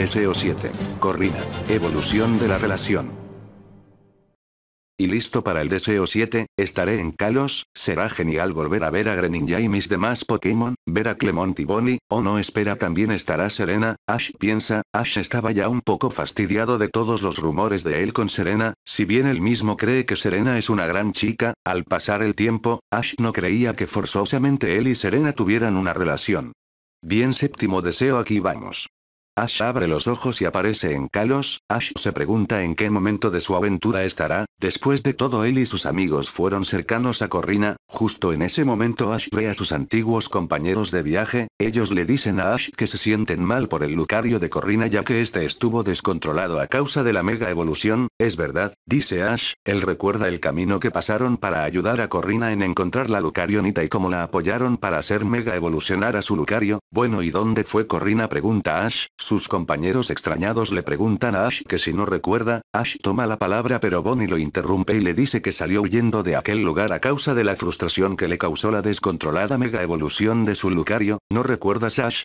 Deseo 7. Corrina. Evolución de la relación. Y listo para el deseo 7, estaré en Kalos, será genial volver a ver a Greninja y mis demás Pokémon, ver a Clemont y Bonnie, o no espera también estará Serena, Ash piensa, Ash estaba ya un poco fastidiado de todos los rumores de él con Serena, si bien él mismo cree que Serena es una gran chica, al pasar el tiempo, Ash no creía que forzosamente él y Serena tuvieran una relación. Bien séptimo deseo aquí vamos. Ash abre los ojos y aparece en Kalos, Ash se pregunta en qué momento de su aventura estará, después de todo él y sus amigos fueron cercanos a Corrina, justo en ese momento Ash ve a sus antiguos compañeros de viaje, ellos le dicen a Ash que se sienten mal por el Lucario de Corrina ya que este estuvo descontrolado a causa de la mega evolución, es verdad, dice Ash, él recuerda el camino que pasaron para ayudar a Corrina en encontrar la Lucarionita y cómo la apoyaron para hacer mega evolucionar a su Lucario, bueno y dónde fue Corrina pregunta Ash, sus compañeros extrañados le preguntan a Ash que si no recuerda, Ash toma la palabra pero Bonnie lo interrumpe y le dice que salió huyendo de aquel lugar a causa de la frustración que le causó la descontrolada mega evolución de su Lucario, no recuerdas Ash?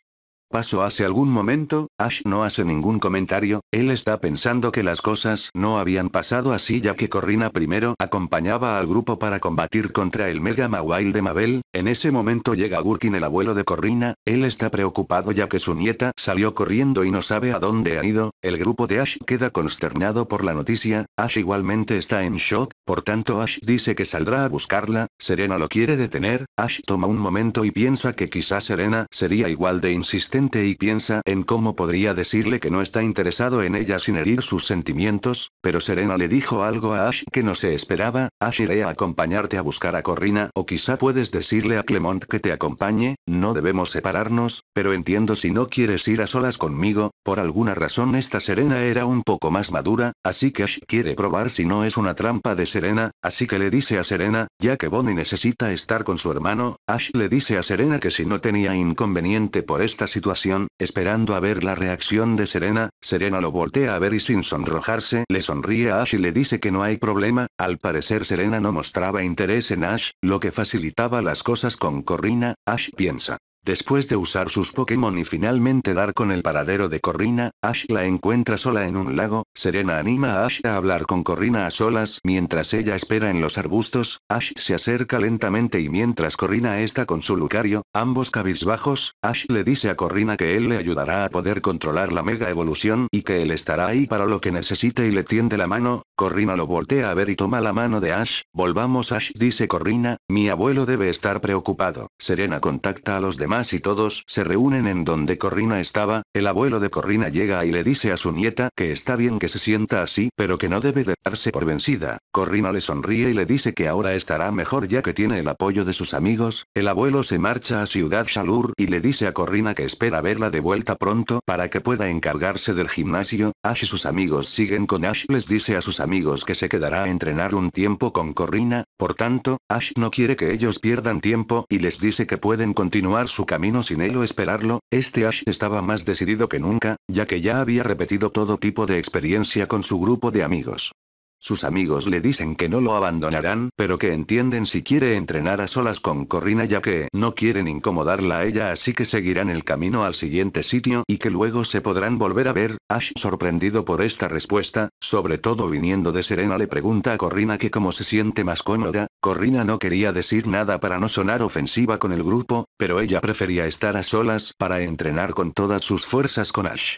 Pasó hace algún momento, Ash no hace ningún comentario, él está pensando que las cosas no habían pasado así ya que Corrina primero acompañaba al grupo para combatir contra el Mega Mawile de Mabel, en ese momento llega Gurkin el abuelo de Corrina, él está preocupado ya que su nieta salió corriendo y no sabe a dónde ha ido, el grupo de Ash queda consternado por la noticia, Ash igualmente está en shock, por tanto Ash dice que saldrá a buscarla, Serena lo quiere detener, Ash toma un momento y piensa que quizá Serena sería igual de insistente y piensa en cómo podría decirle que no está interesado en ella sin herir sus sentimientos, pero Serena le dijo algo a Ash que no se esperaba, Ash iré a acompañarte a buscar a Corrina o quizá puedes decirle a Clement que te acompañe, no debemos separarnos, pero entiendo si no quieres ir a solas conmigo, por alguna razón esta Serena era un poco más madura, así que Ash quiere probar si no es una trampa de Serena, así que le dice a Serena, ya que Bonnie necesita estar con su hermano, Ash le dice a Serena que si no tenía inconveniente por esta situación, esperando a ver la reacción de Serena, Serena lo voltea a ver y sin sonrojarse le sonríe a Ash y le dice que no hay problema, al parecer Serena no mostraba interés en Ash, lo que facilitaba las cosas con Corrina, Ash piensa. Después de usar sus Pokémon y finalmente dar con el paradero de Corrina, Ash la encuentra sola en un lago, Serena anima a Ash a hablar con Corrina a solas, mientras ella espera en los arbustos, Ash se acerca lentamente y mientras Corrina está con su Lucario, ambos cabizbajos, Ash le dice a Corrina que él le ayudará a poder controlar la mega evolución y que él estará ahí para lo que necesite y le tiende la mano, Corrina lo voltea a ver y toma la mano de Ash, volvamos Ash dice Corrina, mi abuelo debe estar preocupado, Serena contacta a los demás y todos se reúnen en donde Corrina estaba, el abuelo de Corrina llega y le dice a su nieta que está bien que se sienta así, pero que no debe de darse por vencida. Corrina le sonríe y le dice que ahora estará mejor ya que tiene el apoyo de sus amigos, el abuelo se marcha a Ciudad Shalur y le dice a Corrina que espera verla de vuelta pronto para que pueda encargarse del gimnasio, Ash y sus amigos siguen con Ash les dice a sus amigos que se quedará a entrenar un tiempo con Corrina, por tanto, Ash no quiere que ellos pierdan tiempo y les dice que pueden continuar su camino sin él o esperarlo, este Ash estaba más decidido que nunca, ya que ya había repetido todo tipo de experiencia con su grupo de amigos. Sus amigos le dicen que no lo abandonarán, pero que entienden si quiere entrenar a solas con Corrina ya que no quieren incomodarla a ella así que seguirán el camino al siguiente sitio y que luego se podrán volver a ver. Ash sorprendido por esta respuesta, sobre todo viniendo de Serena le pregunta a Corrina que cómo se siente más cómoda, Corrina no quería decir nada para no sonar ofensiva con el grupo, pero ella prefería estar a solas para entrenar con todas sus fuerzas con Ash.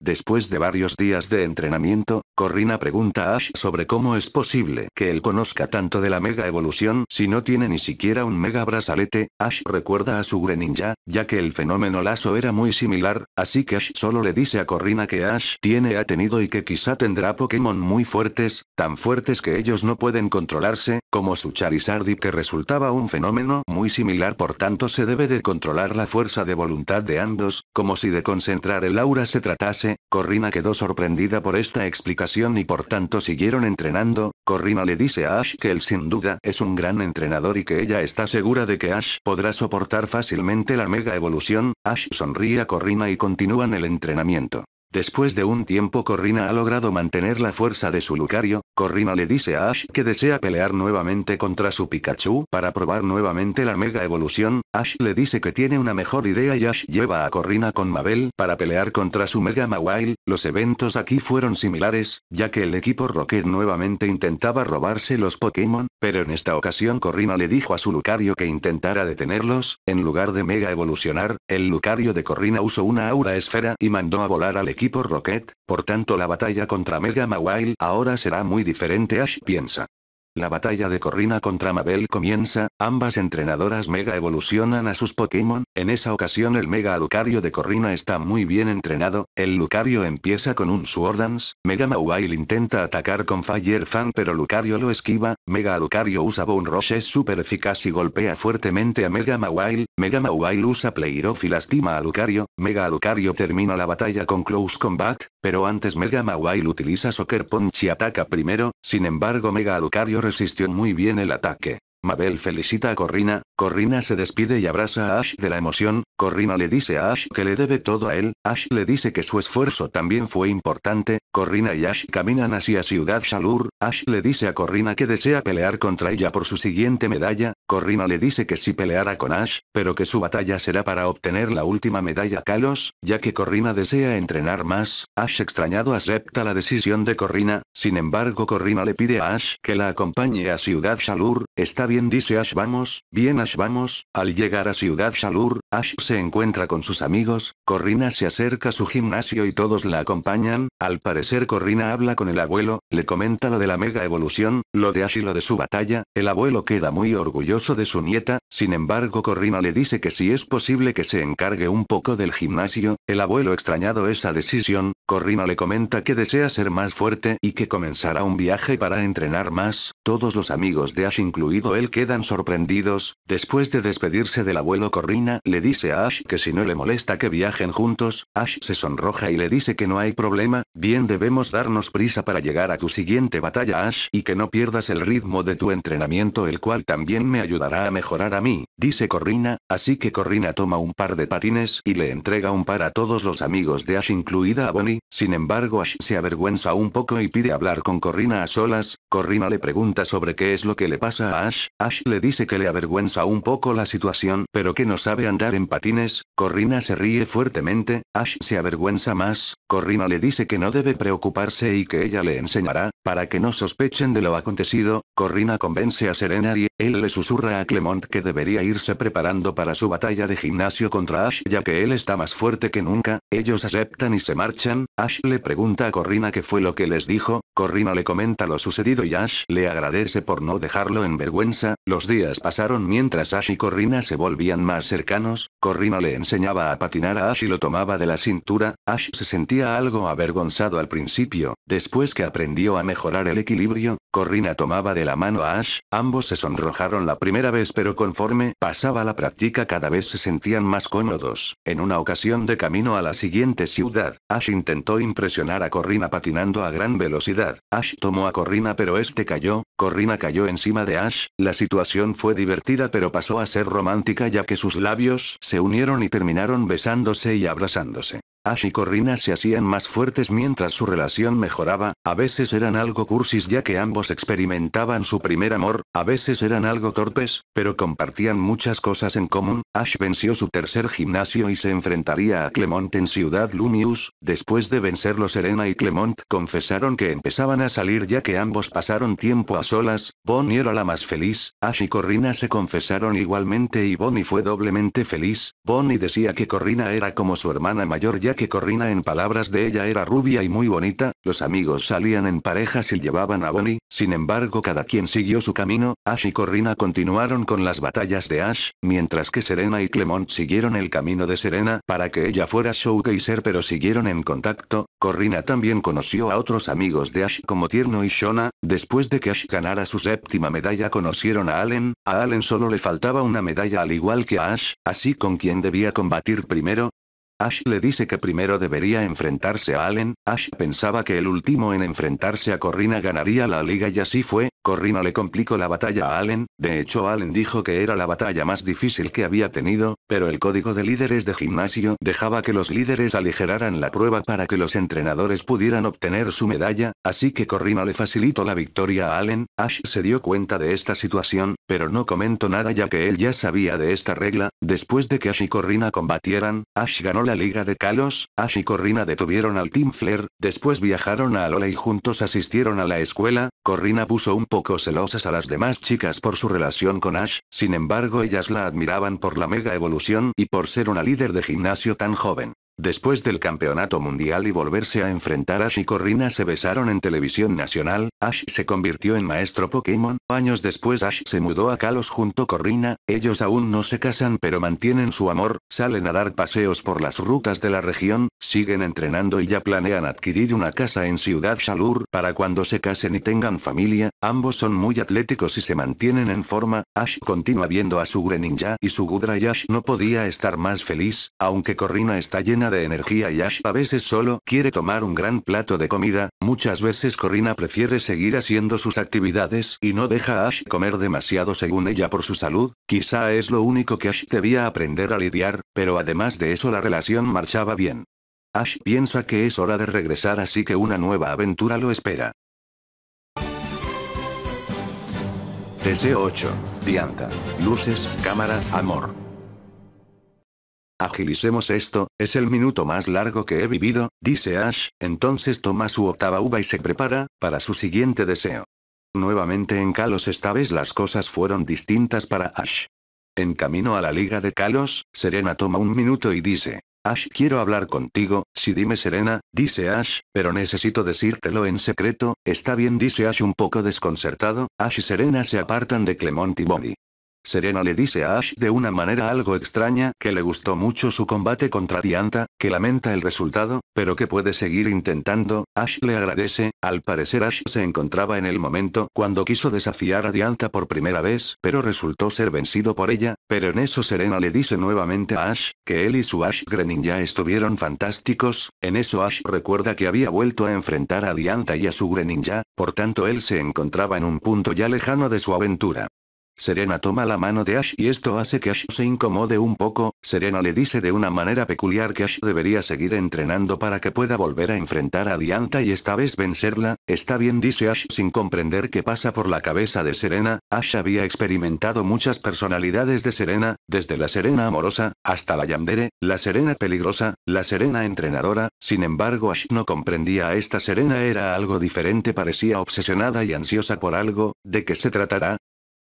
Después de varios días de entrenamiento, Corrina pregunta a Ash sobre cómo es posible que él conozca tanto de la mega evolución si no tiene ni siquiera un mega brazalete. Ash recuerda a su Greninja, ya que el fenómeno lazo era muy similar, así que Ash solo le dice a Corrina que Ash tiene ha tenido y que quizá tendrá Pokémon muy fuertes, tan fuertes que ellos no pueden controlarse, como su Charizard que resultaba un fenómeno muy similar por tanto se debe de controlar la fuerza de voluntad de ambos, como si de concentrar el aura se tratase Corrina quedó sorprendida por esta explicación y por tanto siguieron entrenando, Corrina le dice a Ash que él sin duda es un gran entrenador y que ella está segura de que Ash podrá soportar fácilmente la mega evolución, Ash sonríe a Corrina y continúan el entrenamiento. Después de un tiempo Corrina ha logrado mantener la fuerza de su Lucario, Corrina le dice a Ash que desea pelear nuevamente contra su Pikachu para probar nuevamente la mega evolución, Ash le dice que tiene una mejor idea y Ash lleva a Corrina con Mabel para pelear contra su mega Mawile, los eventos aquí fueron similares, ya que el equipo Rocket nuevamente intentaba robarse los Pokémon, pero en esta ocasión Corrina le dijo a su Lucario que intentara detenerlos, en lugar de mega evolucionar, el Lucario de Corrina usó una aura esfera y mandó a volar al equipo equipo Rocket, por tanto la batalla contra Mega Mawile ahora será muy diferente Ash piensa. La batalla de Corrina contra Mabel comienza, ambas entrenadoras Mega evolucionan a sus Pokémon, en esa ocasión el Mega Lucario de Corrina está muy bien entrenado, el Lucario empieza con un Swordance, Mega Mawile intenta atacar con Fire Fan pero Lucario lo esquiva, Mega Lucario usa Bone Rush es super eficaz y golpea fuertemente a Mega Mawile, Mega Mawile usa Off y lastima a Lucario, Mega Lucario termina la batalla con Close Combat, pero antes Mega Mawile utiliza Soccer Punch y ataca primero, sin embargo Mega Lucario resistió muy bien el ataque. Mabel felicita a Corrina, Corrina se despide y abraza a Ash de la emoción, Corrina le dice a Ash que le debe todo a él, Ash le dice que su esfuerzo también fue importante, Corrina y Ash caminan hacia Ciudad Shalur, Ash le dice a Corrina que desea pelear contra ella por su siguiente medalla, Corrina le dice que si peleará con Ash, pero que su batalla será para obtener la última medalla Kalos, ya que Corrina desea entrenar más, Ash extrañado acepta la decisión de Corrina, sin embargo Corrina le pide a Ash que la acompañe a Ciudad Shalur, está bien dice Ash vamos, bien Ash vamos, al llegar a Ciudad Shalur, Ash se encuentra con sus amigos, Corrina se acerca a su gimnasio y todos la acompañan, al parecer Corrina habla con el abuelo, le comenta lo de la mega evolución, lo de Ash y lo de su batalla, el abuelo queda muy orgulloso de su nieta, sin embargo Corrina le dice que si es posible que se encargue un poco del gimnasio, el abuelo extrañado esa decisión, Corrina le comenta que desea ser más fuerte y que comenzará un viaje para entrenar más, todos los amigos de Ash incluido quedan sorprendidos, después de despedirse del abuelo Corrina le dice a Ash que si no le molesta que viajen juntos, Ash se sonroja y le dice que no hay problema, bien debemos darnos prisa para llegar a tu siguiente batalla Ash y que no pierdas el ritmo de tu entrenamiento el cual también me ayudará a mejorar a mí, dice Corrina, así que Corrina toma un par de patines y le entrega un par a todos los amigos de Ash incluida a Bonnie, sin embargo Ash se avergüenza un poco y pide hablar con Corrina a solas, Corrina le pregunta sobre qué es lo que le pasa a Ash, Ash le dice que le avergüenza un poco la situación pero que no sabe andar en patines, Corrina se ríe fuertemente, Ash se avergüenza más, Corrina le dice que no debe preocuparse y que ella le enseñará, para que no sospechen de lo acontecido, Corrina convence a Serena y, él le susurra a Clement que debería irse preparando para su batalla de gimnasio contra Ash ya que él está más fuerte que nunca, ellos aceptan y se marchan, Ash le pregunta a Corrina qué fue lo que les dijo, Corrina le comenta lo sucedido y Ash le agradece por no dejarlo en vergüenza, los días pasaron mientras Ash y Corrina se volvían más cercanos, Corrina le enseñaba a patinar a Ash y lo tomaba de la cintura, Ash se sentía algo avergonzado al principio, después que aprendió a mejorar el equilibrio, Corrina tomaba de la mano a Ash, ambos se sonrojaron la primera vez pero conforme pasaba la práctica cada vez se sentían más cómodos. En una ocasión de camino a la siguiente ciudad, Ash intentó impresionar a Corrina patinando a gran velocidad. Ash tomó a Corrina pero este cayó, Corrina cayó encima de Ash, la situación fue divertida pero pasó a ser romántica ya que sus labios se unieron y terminaron besándose y abrazándose. Ash y Corrina se hacían más fuertes mientras su relación mejoraba, a veces eran algo cursis ya que ambos experimentaban su primer amor, a veces eran algo torpes, pero compartían muchas cosas en común. Ash venció su tercer gimnasio y se enfrentaría a Clement en Ciudad Lumius. Después de vencerlo Serena y Clement confesaron que empezaban a salir ya que ambos pasaron tiempo a solas. Bonnie era la más feliz, Ash y Corrina se confesaron igualmente y Bonnie fue doblemente feliz. Bonnie decía que Corrina era como su hermana mayor ya que Corrina en palabras de ella era rubia y muy bonita. Los amigos salían en parejas y llevaban a Bonnie, sin embargo cada quien siguió su camino, Ash y Corrina continuaron con las batallas de Ash, mientras que Serena y Clement siguieron el camino de Serena para que ella fuera showcaser pero siguieron en contacto, Corrina también conoció a otros amigos de Ash como Tierno y Shona, después de que Ash ganara su séptima medalla conocieron a Allen, a Allen solo le faltaba una medalla al igual que a Ash, así con quien debía combatir primero, Ash le dice que primero debería enfrentarse a Allen, Ash pensaba que el último en enfrentarse a Corrina ganaría la liga y así fue, Corrina le complicó la batalla a Allen, de hecho Allen dijo que era la batalla más difícil que había tenido, pero el código de líderes de gimnasio dejaba que los líderes aligeraran la prueba para que los entrenadores pudieran obtener su medalla, así que Corrina le facilitó la victoria a Allen, Ash se dio cuenta de esta situación, pero no comentó nada ya que él ya sabía de esta regla, después de que Ash y Corrina combatieran, Ash ganó la liga de Kalos, Ash y Corrina detuvieron al Team Flair, después viajaron a Alola y juntos asistieron a la escuela, Corrina puso un poco poco celosas a las demás chicas por su relación con Ash, sin embargo ellas la admiraban por la mega evolución y por ser una líder de gimnasio tan joven. Después del campeonato mundial y volverse a enfrentar Ash y Corrina se besaron en televisión nacional, Ash se convirtió en maestro Pokémon, años después Ash se mudó a Kalos junto a Corrina, ellos aún no se casan pero mantienen su amor, salen a dar paseos por las rutas de la región, siguen entrenando y ya planean adquirir una casa en Ciudad Shalur para cuando se casen y tengan familia, ambos son muy atléticos y se mantienen en forma, Ash continúa viendo a su Greninja y su Gudra Ash no podía estar más feliz, aunque Corrina está llena de energía y Ash a veces solo quiere tomar un gran plato de comida, muchas veces Corina prefiere seguir haciendo sus actividades y no deja a Ash comer demasiado según ella por su salud, quizá es lo único que Ash debía aprender a lidiar, pero además de eso la relación marchaba bien. Ash piensa que es hora de regresar así que una nueva aventura lo espera. Deseo 8. Dianta. Luces, cámara, amor. Agilicemos esto, es el minuto más largo que he vivido, dice Ash, entonces toma su octava uva y se prepara, para su siguiente deseo. Nuevamente en Kalos esta vez las cosas fueron distintas para Ash. En camino a la Liga de Kalos, Serena toma un minuto y dice, Ash quiero hablar contigo, si dime Serena, dice Ash, pero necesito decírtelo en secreto, está bien dice Ash un poco desconcertado, Ash y Serena se apartan de Clement y Bonnie. Serena le dice a Ash de una manera algo extraña que le gustó mucho su combate contra Dianta, que lamenta el resultado, pero que puede seguir intentando, Ash le agradece, al parecer Ash se encontraba en el momento cuando quiso desafiar a Dianta por primera vez, pero resultó ser vencido por ella, pero en eso Serena le dice nuevamente a Ash, que él y su Ash Greninja ya estuvieron fantásticos, en eso Ash recuerda que había vuelto a enfrentar a Dianta y a su Greninja, por tanto él se encontraba en un punto ya lejano de su aventura. Serena toma la mano de Ash y esto hace que Ash se incomode un poco, Serena le dice de una manera peculiar que Ash debería seguir entrenando para que pueda volver a enfrentar a Diantha y esta vez vencerla, está bien dice Ash sin comprender qué pasa por la cabeza de Serena, Ash había experimentado muchas personalidades de Serena, desde la Serena amorosa, hasta la Yandere, la Serena peligrosa, la Serena entrenadora, sin embargo Ash no comprendía a esta Serena era algo diferente parecía obsesionada y ansiosa por algo, ¿de qué se tratará?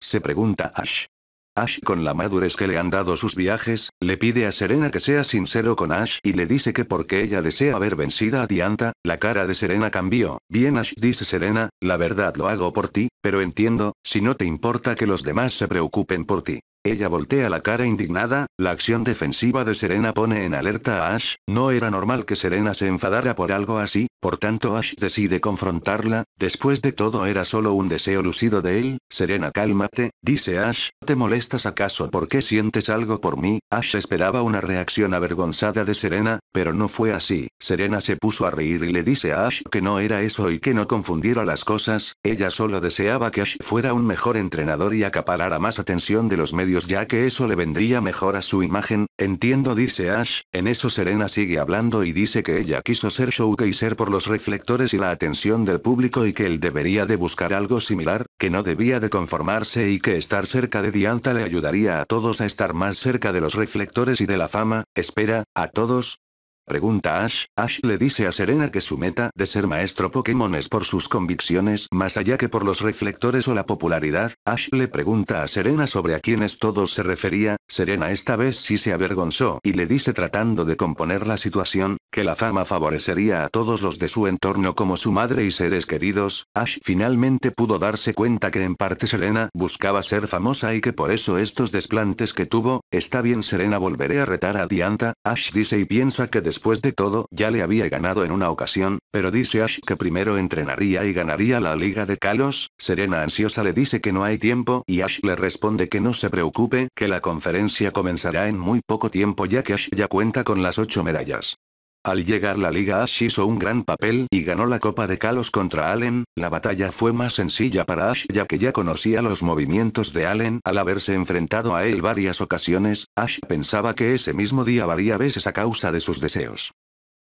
se pregunta Ash. Ash con la madurez que le han dado sus viajes, le pide a Serena que sea sincero con Ash y le dice que porque ella desea haber vencida a Dianta, la cara de Serena cambió. Bien Ash dice Serena, la verdad lo hago por ti, pero entiendo, si no te importa que los demás se preocupen por ti. Ella voltea la cara indignada, la acción defensiva de Serena pone en alerta a Ash, no era normal que Serena se enfadara por algo así, por tanto Ash decide confrontarla, después de todo era solo un deseo lucido de él, Serena cálmate, dice Ash, ¿te molestas acaso porque sientes algo por mí? Ash esperaba una reacción avergonzada de Serena, pero no fue así, Serena se puso a reír y le dice a Ash que no era eso y que no confundiera las cosas, ella solo deseaba que Ash fuera un mejor entrenador y acaparara más atención de los medios ya que eso le vendría mejor a su imagen, entiendo dice Ash, en eso Serena sigue hablando y dice que ella quiso ser ser por los reflectores y la atención del público y que él debería de buscar algo similar, que no debía de conformarse y que estar cerca de Dianta le ayudaría a todos a estar más cerca de los reflectores y de la fama, espera, a todos, Pregunta Ash, Ash le dice a Serena que su meta de ser maestro Pokémon es por sus convicciones más allá que por los reflectores o la popularidad, Ash le pregunta a Serena sobre a quiénes todos se refería, Serena esta vez sí se avergonzó y le dice tratando de componer la situación, que la fama favorecería a todos los de su entorno como su madre y seres queridos, Ash finalmente pudo darse cuenta que en parte Serena buscaba ser famosa y que por eso estos desplantes que tuvo, está bien Serena volveré a retar a Dianta, Ash dice y piensa que después de todo ya le había ganado en una ocasión, pero dice Ash que primero entrenaría y ganaría la liga de Kalos, Serena ansiosa le dice que no hay tiempo y Ash le responde que no se preocupe, que la conferencia comenzará en muy poco tiempo ya que Ash ya cuenta con las ocho medallas. Al llegar la liga Ash hizo un gran papel y ganó la Copa de Kalos contra Allen, la batalla fue más sencilla para Ash ya que ya conocía los movimientos de Allen al haberse enfrentado a él varias ocasiones, Ash pensaba que ese mismo día varias veces a causa de sus deseos.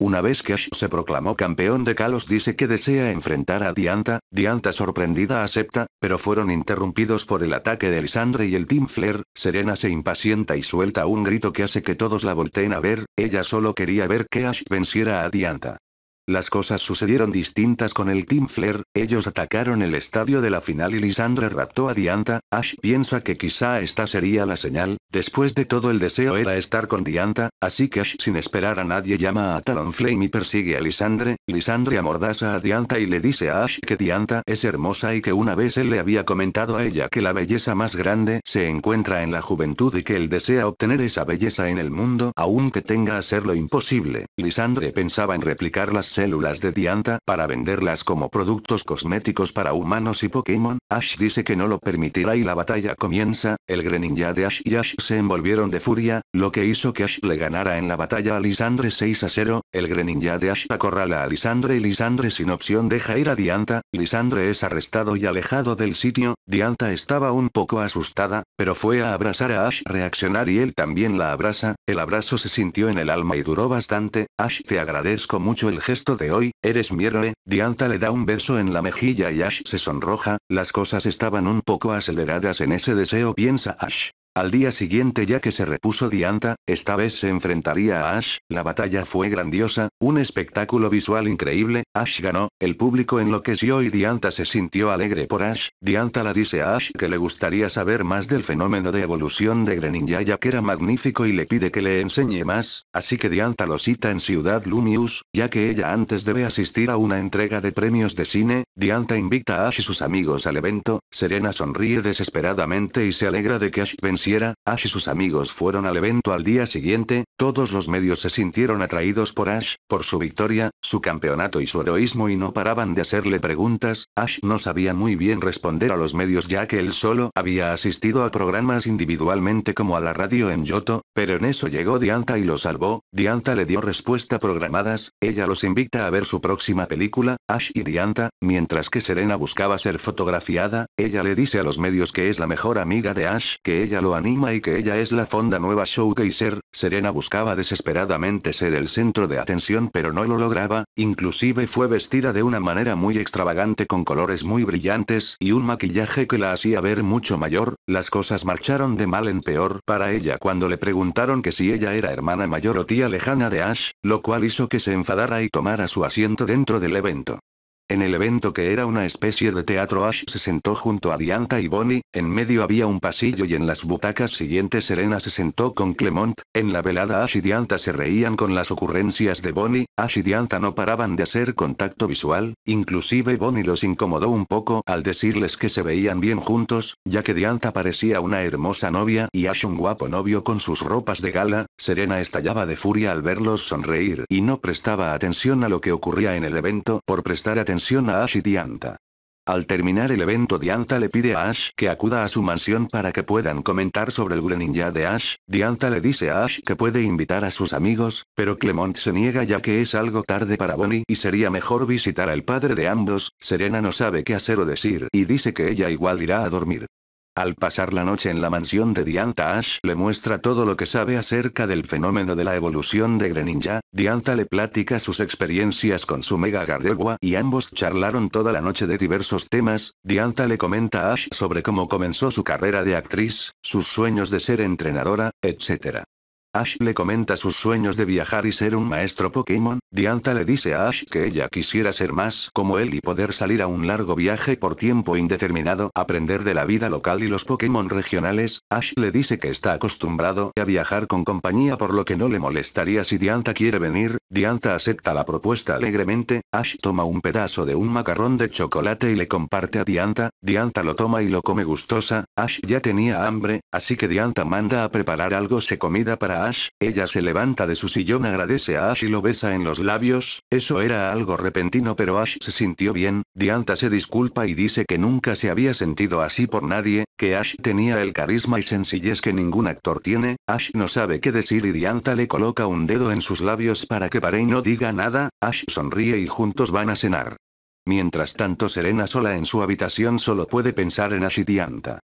Una vez que Ash se proclamó campeón de Kalos dice que desea enfrentar a Dianta, Dianta sorprendida acepta, pero fueron interrumpidos por el ataque de Lisandre y el Team Flair, Serena se impacienta y suelta un grito que hace que todos la volteen a ver, ella solo quería ver que Ash venciera a Dianta. Las cosas sucedieron distintas con el Team Flair, ellos atacaron el estadio de la final y Lisandre raptó a Dianta, Ash piensa que quizá esta sería la señal, después de todo el deseo era estar con Dianta, así que Ash sin esperar a nadie llama a Talonflame y persigue a Lisandre, Lisandre amordaza a Dianta y le dice a Ash que Dianta es hermosa y que una vez él le había comentado a ella que la belleza más grande se encuentra en la juventud y que él desea obtener esa belleza en el mundo aunque tenga a ser lo imposible, Lisandre pensaba en replicar las células de Dianta para venderlas como productos cosméticos para humanos y Pokémon, Ash dice que no lo permitirá y la batalla comienza, el Greninja de Ash y Ash se envolvieron de furia, lo que hizo que Ash le ganara en la batalla a Lisandre 6 a 0, el Greninja de Ash acorrala a Lisandre y Lisandre sin opción deja ir a Dianta, Lisandre es arrestado y alejado del sitio, Dianta estaba un poco asustada, pero fue a abrazar a Ash reaccionar y él también la abraza, el abrazo se sintió en el alma y duró bastante, Ash te agradezco mucho el gesto esto de hoy, eres mi héroe, le da un beso en la mejilla y Ash se sonroja, las cosas estaban un poco aceleradas en ese deseo piensa Ash. Al día siguiente ya que se repuso Dianta, esta vez se enfrentaría a Ash, la batalla fue grandiosa, un espectáculo visual increíble, Ash ganó, el público enloqueció y Dianta se sintió alegre por Ash, Dianta la dice a Ash que le gustaría saber más del fenómeno de evolución de Greninja ya que era magnífico y le pide que le enseñe más, así que Dianta lo cita en Ciudad Lumius, ya que ella antes debe asistir a una entrega de premios de cine, Dianta invita a Ash y sus amigos al evento, Serena sonríe desesperadamente y se alegra de que Ash vence Ash y sus amigos fueron al evento al día siguiente, todos los medios se sintieron atraídos por Ash, por su victoria, su campeonato y su heroísmo y no paraban de hacerle preguntas, Ash no sabía muy bien responder a los medios ya que él solo había asistido a programas individualmente como a la radio en Yoto, pero en eso llegó Dianta y lo salvó, Dianta le dio respuesta programadas, ella los invita a ver su próxima película, Ash y Dianta, mientras que Serena buscaba ser fotografiada, ella le dice a los medios que es la mejor amiga de Ash, que ella lo anima y que ella es la fonda nueva showcaser, Serena busca buscaba desesperadamente ser el centro de atención pero no lo lograba, inclusive fue vestida de una manera muy extravagante con colores muy brillantes y un maquillaje que la hacía ver mucho mayor, las cosas marcharon de mal en peor para ella cuando le preguntaron que si ella era hermana mayor o tía lejana de Ash, lo cual hizo que se enfadara y tomara su asiento dentro del evento. En el evento que era una especie de teatro Ash se sentó junto a Dianta y Bonnie, en medio había un pasillo y en las butacas siguientes Serena se sentó con Clement, en la velada Ash y Dianta se reían con las ocurrencias de Bonnie, Ash y Dianta no paraban de hacer contacto visual, inclusive Bonnie los incomodó un poco al decirles que se veían bien juntos, ya que Dianta parecía una hermosa novia y Ash un guapo novio con sus ropas de gala, Serena estallaba de furia al verlos sonreír y no prestaba atención a lo que ocurría en el evento por prestar atención a Ash y Dianta. Al terminar el evento Dianta le pide a Ash que acuda a su mansión para que puedan comentar sobre el Greninja de Ash, Dianta le dice a Ash que puede invitar a sus amigos, pero Clement se niega ya que es algo tarde para Bonnie y sería mejor visitar al padre de ambos, Serena no sabe qué hacer o decir y dice que ella igual irá a dormir. Al pasar la noche en la mansión de Dianta, Ash le muestra todo lo que sabe acerca del fenómeno de la evolución de Greninja, Diantha le platica sus experiencias con su Mega Gardegua y ambos charlaron toda la noche de diversos temas, Diantha le comenta a Ash sobre cómo comenzó su carrera de actriz, sus sueños de ser entrenadora, etc. Ash le comenta sus sueños de viajar y ser un maestro Pokémon, Dianta le dice a Ash que ella quisiera ser más como él y poder salir a un largo viaje por tiempo indeterminado, aprender de la vida local y los Pokémon regionales, Ash le dice que está acostumbrado a viajar con compañía por lo que no le molestaría si Dianta quiere venir, Dianta acepta la propuesta alegremente, Ash toma un pedazo de un macarrón de chocolate y le comparte a Dianta. Dianta lo toma y lo come gustosa, Ash ya tenía hambre, así que Dianta manda a preparar algo se comida para Ash, ella se levanta de su sillón, agradece a Ash y lo besa en los labios, eso era algo repentino pero Ash se sintió bien, Dianta se disculpa y dice que nunca se había sentido así por nadie, que Ash tenía el carisma y sencillez que ningún actor tiene, Ash no sabe qué decir y Dianta le coloca un dedo en sus labios para que y no diga nada, Ash sonríe y juntos van a cenar. Mientras tanto Serena sola en su habitación solo puede pensar en Ash y Dianta.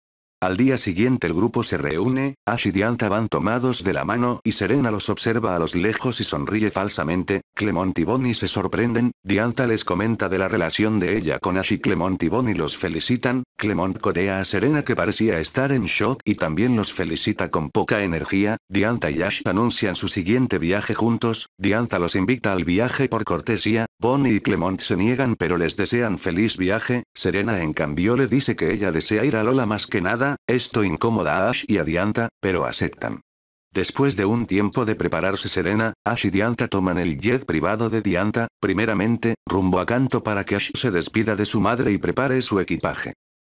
Al día siguiente el grupo se reúne, Ash y Dianta van tomados de la mano y Serena los observa a los lejos y sonríe falsamente, Clement y Bonnie se sorprenden, Dianta les comenta de la relación de ella con Ash y Clement y Bonnie los felicitan, Clement codea a Serena que parecía estar en shock y también los felicita con poca energía, Dianta y Ash anuncian su siguiente viaje juntos, Dianta los invita al viaje por cortesía, Bonnie y Clement se niegan pero les desean feliz viaje, Serena en cambio le dice que ella desea ir a Lola más que nada, esto incomoda a Ash y a Dianta, pero aceptan. Después de un tiempo de prepararse serena, Ash y Dianta toman el jet privado de Dianta, primeramente, rumbo a Canto para que Ash se despida de su madre y prepare su equipaje.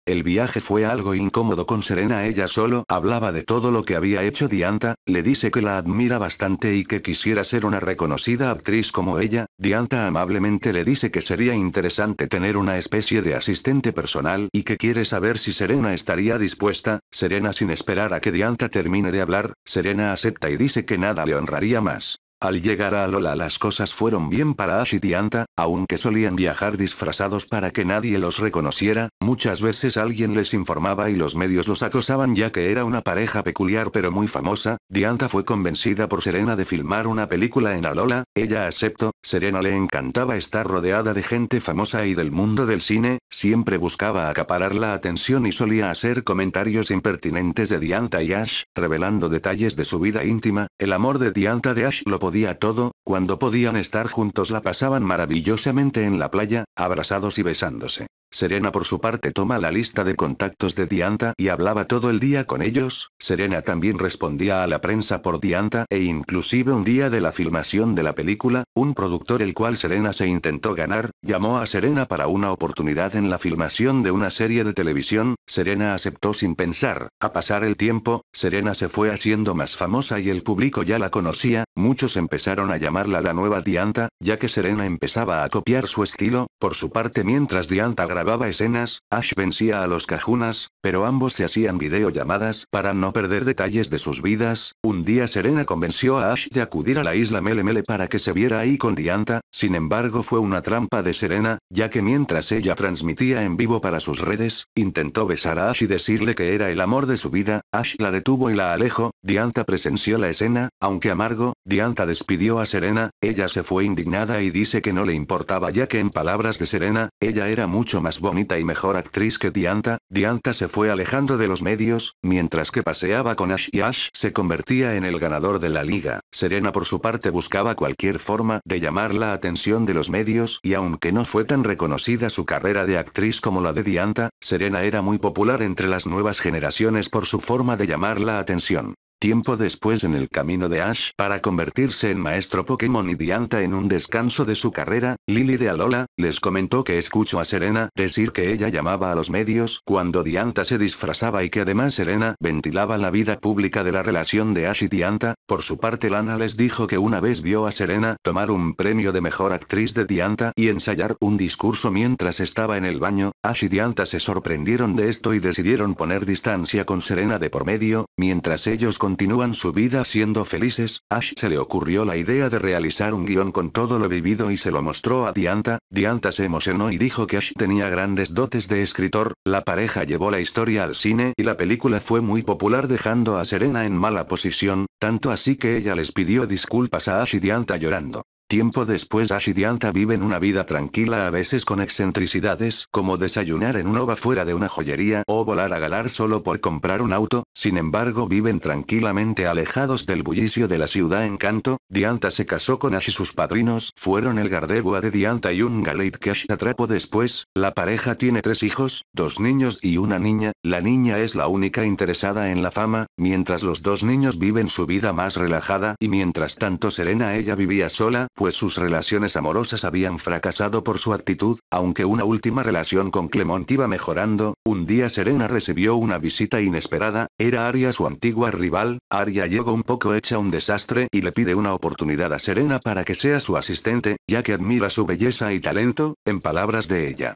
El viaje fue algo incómodo con Serena. Ella solo hablaba de todo lo que había hecho Dianta, le dice que la admira bastante y que quisiera ser una reconocida actriz como ella. Dianta amablemente le dice que sería interesante tener una especie de asistente personal y que quiere saber si Serena estaría dispuesta. Serena sin esperar a que Dianta termine de hablar, Serena acepta y dice que nada le honraría más. Al llegar a Alola las cosas fueron bien para Ash y Dianta, aunque solían viajar disfrazados para que nadie los reconociera, muchas veces alguien les informaba y los medios los acosaban ya que era una pareja peculiar pero muy famosa, Dianta fue convencida por Serena de filmar una película en Alola, ella aceptó, Serena le encantaba estar rodeada de gente famosa y del mundo del cine, siempre buscaba acaparar la atención y solía hacer comentarios impertinentes de Dianta y Ash, revelando detalles de su vida íntima, el amor de Dianta de Ash lo podía todo, cuando podían estar juntos la pasaban maravillosamente en la playa, abrazados y besándose. Serena por su parte toma la lista de contactos de Dianta y hablaba todo el día con ellos, Serena también respondía a la prensa por Dianta e inclusive un día de la filmación de la película, un productor el cual Serena se intentó ganar, llamó a Serena para una oportunidad en la filmación de una serie de televisión, Serena aceptó sin pensar, a pasar el tiempo, Serena se fue haciendo más famosa y el público ya la conocía, muchos empezaron a llamarla la nueva Dianta, ya que Serena empezaba a copiar su estilo, por su parte mientras Dianta grababa escenas, Ash vencía a los cajunas, pero ambos se hacían videollamadas para no perder detalles de sus vidas. Un día Serena convenció a Ash de acudir a la isla Mele para que se viera ahí con Dianta, sin embargo fue una trampa de Serena, ya que mientras ella transmitía en vivo para sus redes, intentó besar a Ash y decirle que era el amor de su vida, Ash la detuvo y la alejó, Dianta presenció la escena, aunque amargo, Dianta despidió a Serena, ella se fue indignada y dice que no le importaba ya que en palabras de Serena, ella era mucho más más bonita y mejor actriz que Dianta, Dianta se fue alejando de los medios, mientras que paseaba con Ash y Ash se convertía en el ganador de la liga. Serena por su parte buscaba cualquier forma de llamar la atención de los medios y aunque no fue tan reconocida su carrera de actriz como la de Dianta, Serena era muy popular entre las nuevas generaciones por su forma de llamar la atención. Tiempo después en el camino de Ash para convertirse en maestro Pokémon y Dianta en un descanso de su carrera, Lily de Alola, les comentó que escuchó a Serena decir que ella llamaba a los medios cuando Dianta se disfrazaba y que además Serena ventilaba la vida pública de la relación de Ash y Dianta, por su parte Lana les dijo que una vez vio a Serena tomar un premio de mejor actriz de Dianta y ensayar un discurso mientras estaba en el baño, Ash y Dianta se sorprendieron de esto y decidieron poner distancia con Serena de por medio, mientras ellos continúan su vida siendo felices, Ash se le ocurrió la idea de realizar un guión con todo lo vivido y se lo mostró a Dianta, Dianta se emocionó y dijo que Ash tenía grandes dotes de escritor, la pareja llevó la historia al cine y la película fue muy popular dejando a Serena en mala posición, tanto así que ella les pidió disculpas a Ash y Dianta llorando. Tiempo después Ash y Dialta viven una vida tranquila a veces con excentricidades como desayunar en un ova fuera de una joyería o volar a galar solo por comprar un auto, sin embargo viven tranquilamente alejados del bullicio de la ciudad encanto, Dianta se casó con Ash y sus padrinos fueron el Gardeboa de Dialta y un Galate que Ash atrapó después, la pareja tiene tres hijos, dos niños y una niña, la niña es la única interesada en la fama, mientras los dos niños viven su vida más relajada y mientras tanto Serena ella vivía sola, pues sus relaciones amorosas habían fracasado por su actitud, aunque una última relación con Clement iba mejorando, un día Serena recibió una visita inesperada, era Aria su antigua rival, Aria llegó un poco hecha un desastre y le pide una oportunidad a Serena para que sea su asistente, ya que admira su belleza y talento, en palabras de ella.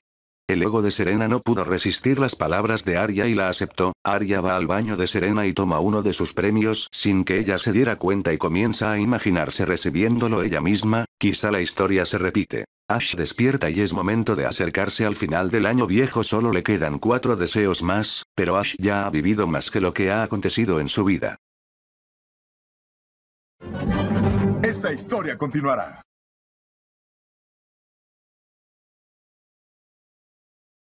El ego de Serena no pudo resistir las palabras de Arya y la aceptó. Arya va al baño de Serena y toma uno de sus premios sin que ella se diera cuenta y comienza a imaginarse recibiéndolo ella misma, quizá la historia se repite. Ash despierta y es momento de acercarse al final del año viejo solo le quedan cuatro deseos más, pero Ash ya ha vivido más que lo que ha acontecido en su vida. Esta historia continuará.